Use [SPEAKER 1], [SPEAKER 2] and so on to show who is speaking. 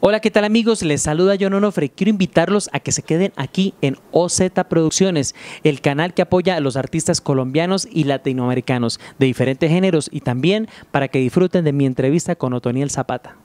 [SPEAKER 1] Hola, ¿qué tal amigos? Les saluda John Onofre. Quiero invitarlos a que se queden aquí en OZ Producciones, el canal que apoya a los artistas colombianos y latinoamericanos de diferentes géneros y también para que disfruten de mi entrevista con Otoniel Zapata.